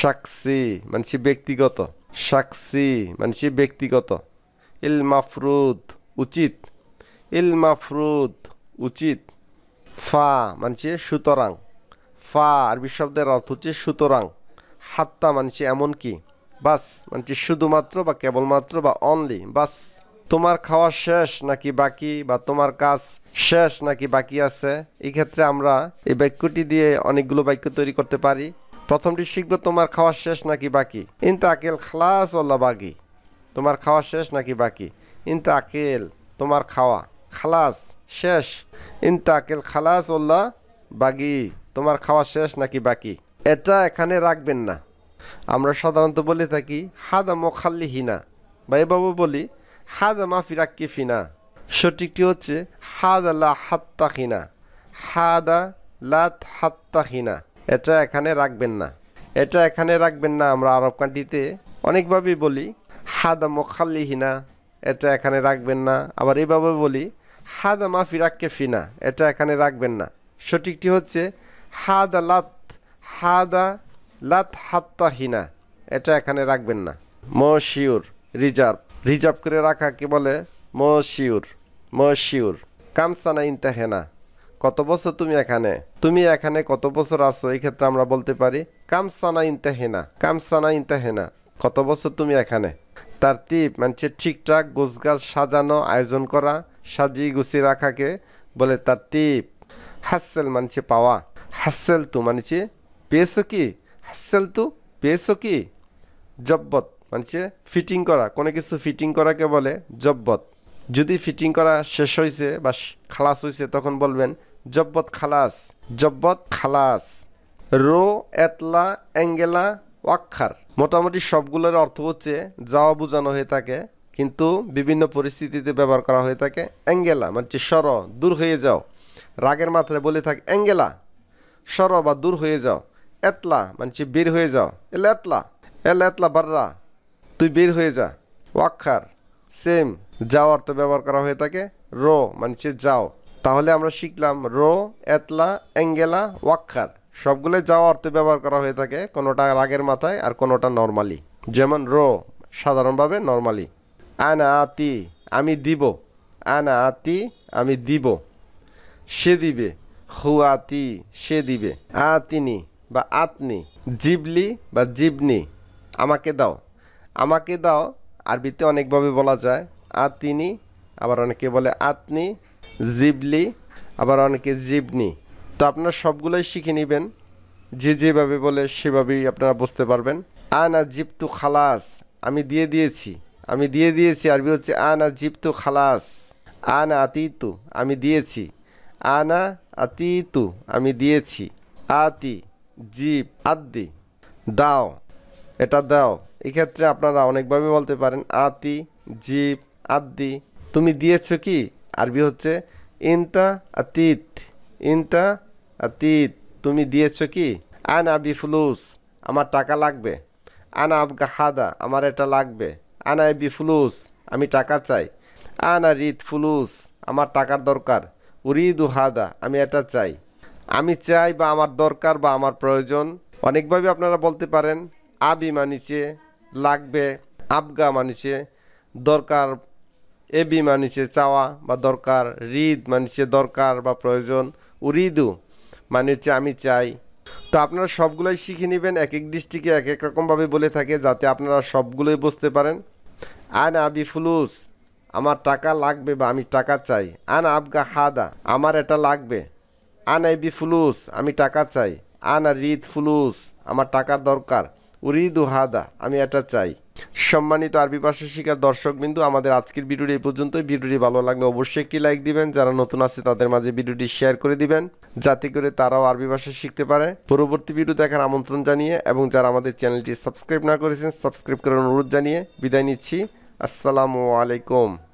সাক্ষী মানসি ব্যক্তিগত সাক্ষী মানসি ব্যক্তিগত ইল মাফরুদ উচিত ইল মাফরুদ উচিত ফা মানছে সুতরাং ফা আরবি শব্দের অর্থ হচ্ছে সুতরাং হাত্তা মানছে এমনকি বাস মানছে শুধুমাত্র বা কেবলমাত্র বা অনলি বাস তোমার খাওয়া শেষ নাকি বাকি বা তোমার কাজ শেষ নাকি বাকি আছে এই ক্ষেত্রে আমরা এই বাক্যটি দিয়ে অনেকগুলো বাক্য তৈরি করতে পারি প্রথমটি শিখবে তোমার খাওয়া শেষ নাকি বাকি আকেল খালাস ওল্লা বাকি তোমার খাওয়া শেষ নাকি বাকি আকেল তোমার খাওয়া খালাস শেষ আকেল খালাস ওল্লা বাগি তোমার খাওয়া শেষ নাকি বাকি এটা এখানে রাখবেন না আমরা সাধারণত বলে থাকি হাদা মোখাল্লি হিনা বা এভাবে বলি হাদা মাফি রাক্কি ফিনা সঠিকটি হচ্ছে হাদা লা হাত্তা হিনা হাদা লাত হাত্তা হিনা এটা এখানে রাখবেন না এটা এখানে রাখবেন না আমরা আরব কান্ট্রিতে অনেকভাবেই বলি হাদা মোখাল্লিহিনা এটা এখানে রাখবেন না আবার এইভাবে বলি হাদা মাফি রাখকে ফিনা এটা এখানে রাখবেন না সঠিকটি হচ্ছে হাদা লাত হাদা লাত হাত্তাহিনা এটা এখানে রাখবেন না মশিউর রিজার্ভ রিজার্ভ করে রাখাকে বলে মশিউর মশিউর কামসানা হেনা কত বছর তুমি এখানে তুমি এখানে কত বছর আছো এই ক্ষেত্রে আমরা বলতে পারি কামসানা ইন্তাহেনা কামসানা হেনা কত বছর তুমি এখানে তার টিপ মানে ঠিকঠাক গোছগাছ সাজানো আয়োজন করা সাজিয়ে গুছিয়ে রাখাকে বলে তার টিপ হাসেল মানছে পাওয়া হাসেল তু মানছে পেয়েছো কি হাসেল তু পেয়েছো কি জব্বত মানছে ফিটিং করা কোনো কিছু ফিটিং করাকে বলে জব্বত যদি ফিটিং করা শেষ হয়েছে বা খালাস হয়েছে তখন বলবেন জব্বত খালাস জব্বত খালাস রো এতলা অ্যাঙ্গেলা ওয়াক্ষার মোটামুটি সবগুলোর অর্থ হচ্ছে যাওয়া বোঝানো হয়ে থাকে কিন্তু বিভিন্ন পরিস্থিতিতে ব্যবহার করা হয়ে থাকে অ্যাঙ্গেলা মানে হচ্ছে সর দূর হয়ে যাও রাগের মাত্রায় বলে থাকে অ্যাঙ্গেলা সর বা দূর হয়ে যাও এতলা মানে হচ্ছে বের হয়ে যাও এল এতলা এল এতলা বাররা তুই বের হয়ে যা ওয়াক্ষার সেম যাওয়ার তো ব্যবহার করা হয়ে থাকে রো মানে যাও তাহলে আমরা শিখলাম রো এতলা অ্যাঙ্গেলা ওয়াক্ষার সবগুলো যাওয়া অর্থে ব্যবহার করা হয়ে থাকে কোনোটা রাগের মাথায় আর কোনোটা নর্মালি যেমন রো সাধারণভাবে নর্মালি আনা আতি আমি দিব আনা আতি আমি দিব সে দিবে হু আতি সে দিবে আতিনি বা আতনি জিবলি বা জিবনি আমাকে দাও আমাকে দাও আরবিতে অনেকভাবে বলা যায় আতিনি আবার অনেকে বলে আতনি জিবলি আবার অনেকে জিবনি তো আপনারা সবগুলোই শিখে নেবেন যে যেভাবে বলে সেভাবেই আপনারা বুঝতে পারবেন আনা জিপ্তু খালাস আমি দিয়ে দিয়েছি আমি দিয়ে দিয়েছি আরবি হচ্ছে আনা জিপ্তু খালাস আনা আতিতু আমি দিয়েছি আনা আতিতু আমি দিয়েছি আতি জিপ আদি দাও এটা দাও এক্ষেত্রে আপনারা অনেকভাবে বলতে পারেন আতি জিপ আদি তুমি কি আরবি হচ্ছে ইনতা আতীত ইনতা আতীত তুমি দিয়েছ কি আন আবি ফুলুস আমার টাকা লাগবে আনা আবগা হাদা আমার এটা লাগবে আনা এবি ফুলুস আমি টাকা চাই আনা রিত ফুলুস আমার টাকার দরকার উরিদু হাদা আমি এটা চাই আমি চাই বা আমার দরকার বা আমার প্রয়োজন অনেকভাবে আপনারা বলতে পারেন আবি মানিছে লাগবে আবগা মানিছে দরকার এবি মানুষের চাওয়া বা দরকার রিদ মানুষের দরকার বা প্রয়োজন উরিদু মানে মানুষের আমি চাই তো আপনারা সবগুলোই শিখে নেবেন এক এক ডিস্ট্রিক্টে এক এক রকমভাবে বলে থাকে যাতে আপনারা সবগুলোই বুঝতে পারেন আন আবি ফুলুস আমার টাকা লাগবে বা আমি টাকা চাই আন আবগা হাদা আমার এটা লাগবে আন এবি ফুলুস আমি টাকা চাই আন আর রিদ ফুলুস আমার টাকার দরকার উরিদু হাদা আমি এটা চাই সম্মানিত আরবি ভাষা শিকার বিন্দু আমাদের আজকের ভিডিওটি এই পর্যন্তই ভিডিওটি ভালো লাগলে অবশ্যই একটি লাইক দিবেন যারা নতুন আছে তাদের মাঝে ভিডিওটি শেয়ার করে দিবেন যাতে করে তারাও আরবি ভাষা শিখতে পারে পরবর্তী ভিডিও দেখার আমন্ত্রণ জানিয়ে এবং যারা আমাদের চ্যানেলটি সাবস্ক্রাইব না করেছেন সাবস্ক্রাইব করার অনুরোধ জানিয়ে বিদায় নিচ্ছি আসসালামু আলাইকুম